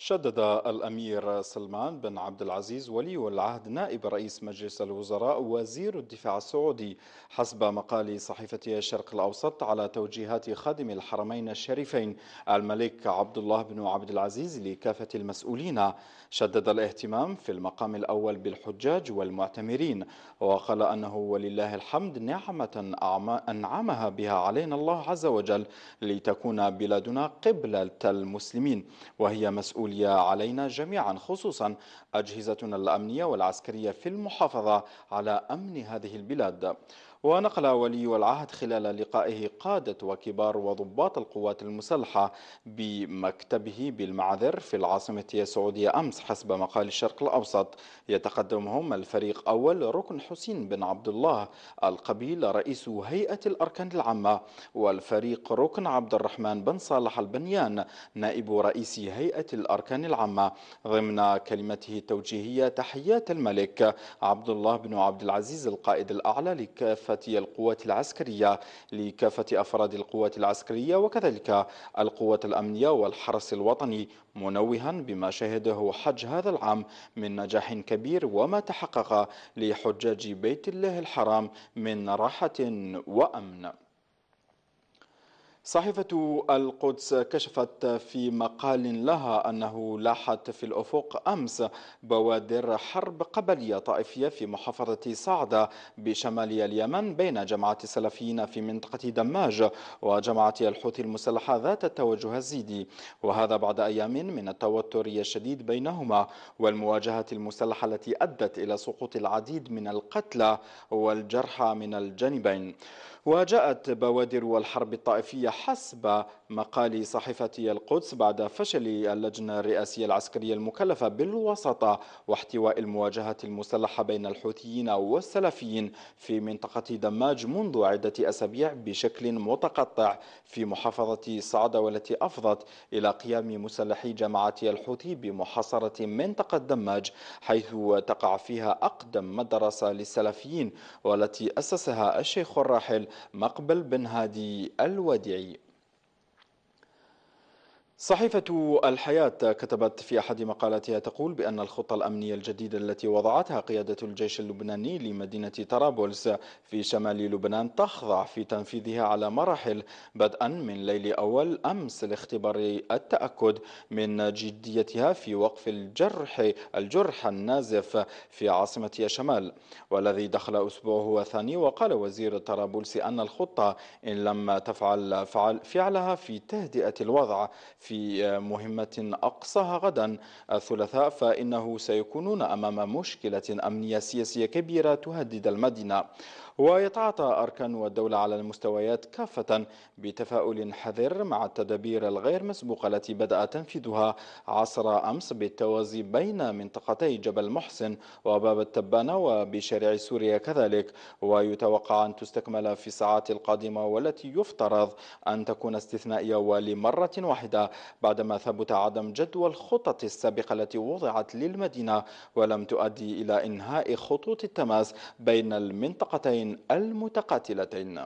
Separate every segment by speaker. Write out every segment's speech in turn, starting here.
Speaker 1: شدد الأمير سلمان بن عبد العزيز ولي العهد نائب رئيس مجلس الوزراء وزير الدفاع السعودي حسب مقال صحيفة الشرق الأوسط على توجيهات خادم الحرمين الشريفين الملك عبد الله بن عبد العزيز لكافة المسؤولين شدد الاهتمام في المقام الأول بالحجاج والمعتمرين وقال أنه ولله الحمد نعمة أنعمها بها علينا الله عز وجل لتكون بلادنا قبلة المسلمين وهي مسؤولية الدولية علينا جميعا خصوصا أجهزتنا الأمنية والعسكرية في المحافظة على أمن هذه البلاد ونقل ولي العهد خلال لقائه قادة وكبار وضباط القوات المسلحة بمكتبه بالمعذر في العاصمة السعودية أمس حسب مقال الشرق الأوسط يتقدمهم الفريق أول ركن حسين بن عبد الله القبيل رئيس هيئة الأركان العامة والفريق ركن عبد الرحمن بن صالح البنيان نائب رئيس هيئة الأركان العامة ضمن كلمته التوجيهية تحيات الملك عبد الله بن عبد العزيز القائد الأعلى لكافة كافة القوات العسكرية لكافة أفراد القوات العسكرية وكذلك القوات الأمنية والحرس الوطني منوها بما شهده حج هذا العام من نجاح كبير وما تحقق لحجاج بيت الله الحرام من راحة وأمن صحيفة القدس كشفت في مقال لها أنه لاحت في الأفق أمس بوادر حرب قبلية طائفية في محافظة صعدة بشمال اليمن بين جماعة السلفيين في منطقة دماج وجماعة الحوثي المسلحة ذات التوجه الزيدي وهذا بعد أيام من التوتر الشديد بينهما والمواجهة المسلحة التي أدت إلى سقوط العديد من القتلى والجرحى من الجانبين وجاءت بوادر الحرب الطائفية حسب مقال صحيفة القدس بعد فشل اللجنة الرئاسية العسكرية المكلفة بالوسطة واحتواء المواجهة المسلحة بين الحوثيين والسلفيين في منطقة دماج منذ عدة أسابيع بشكل متقطع في محافظة صعدة والتي أفضت إلى قيام مسلحي جماعة الحوثي بمحاصرة منطقة دماج حيث تقع فيها أقدم مدرسة للسلفيين والتي أسسها الشيخ الراحل مقبل بن هادي الوديعي صحيفة الحياة كتبت في أحد مقالاتها تقول بأن الخطة الأمنية الجديدة التي وضعتها قيادة الجيش اللبناني لمدينة طرابلس في شمال لبنان تخضع في تنفيذها على مراحل بدءا من ليل أول أمس لاختبار التأكد من جديتها في وقف الجرح الجرح النازف في عاصمة شمال والذي دخل أسبوعه الثاني وقال وزير طرابلس أن الخطة إن لم تفعل فعل فعلها في تهدئة الوضع في في آه، مهمة أقصاها غدا الثلاثاء فإنه سيكونون أمام مشكلة أمنية سياسية كبيرة تهدد المدينة ويتعاطى أركان والدولة على المستويات كافة بتفاؤل حذر مع التدابير الغير مسبوقة التي بدأ تنفيذها عصر أمس بالتوازي بين منطقتي جبل محسن وباب التبانة وبشارع سوريا كذلك ويتوقع أن تستكمل في الساعات القادمة والتي يفترض أن تكون استثنائية ولمرة واحدة بعدما ثبت عدم جدوى الخطط السابقة التي وضعت للمدينة ولم تؤدي إلى إنهاء خطوط التماس بين المنطقتين المتقاتلتين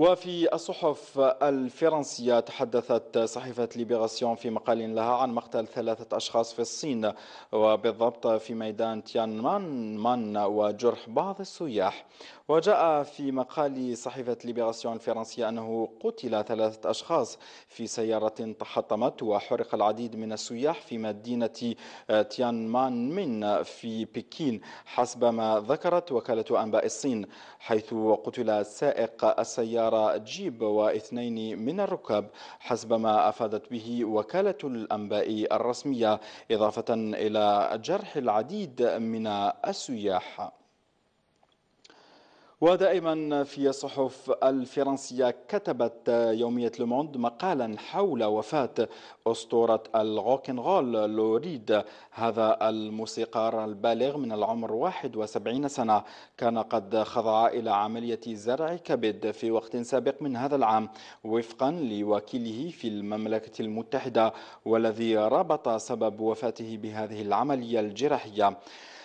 Speaker 1: وفي الصحف الفرنسية تحدثت صحيفة ليبراسيون في مقال لها عن مقتل ثلاثة أشخاص في الصين وبالضبط في ميدان تيان مان, مان وجرح بعض السياح وجاء في مقال صحيفة ليبراسيون الفرنسية أنه قتل ثلاثة أشخاص في سيارة تحطمت وحرق العديد من السياح في مدينة تيان مان من في بكين حسب ما ذكرت وكالة أنباء الصين حيث قتل سائق السيارة سيارة جيب واثنين من الركاب حسب ما أفادت به وكالة الأنباء الرسمية إضافة إلى جرح العديد من السياح ودائما في الصحف الفرنسية كتبت يومية لوموند مقالا حول وفاة أسطورة الروكنرول لوريد هذا الموسيقار البالغ من العمر 71 سنة كان قد خضع إلى عملية زرع كبد في وقت سابق من هذا العام وفقا لوكيله في المملكة المتحدة والذي ربط سبب وفاته بهذه العملية الجراحية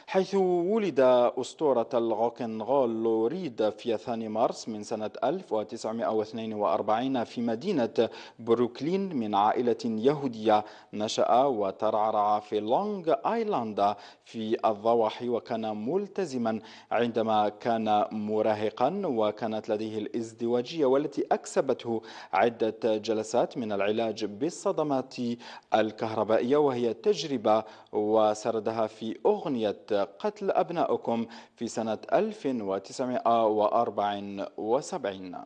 Speaker 1: حيث ولد أسطورة الغوكنغول لوريد في 2 مارس من سنة 1942 في مدينة بروكلين من عائلة يهودية نشأ وترعرع في لونغ آيلاند في الضواحي وكان ملتزما عندما كان مراهقا وكانت لديه الازدواجية والتي أكسبته عدة جلسات من العلاج بالصدمات الكهربائية وهي تجربة وسردها في أغنية قتل أبنائكم في سنة 1974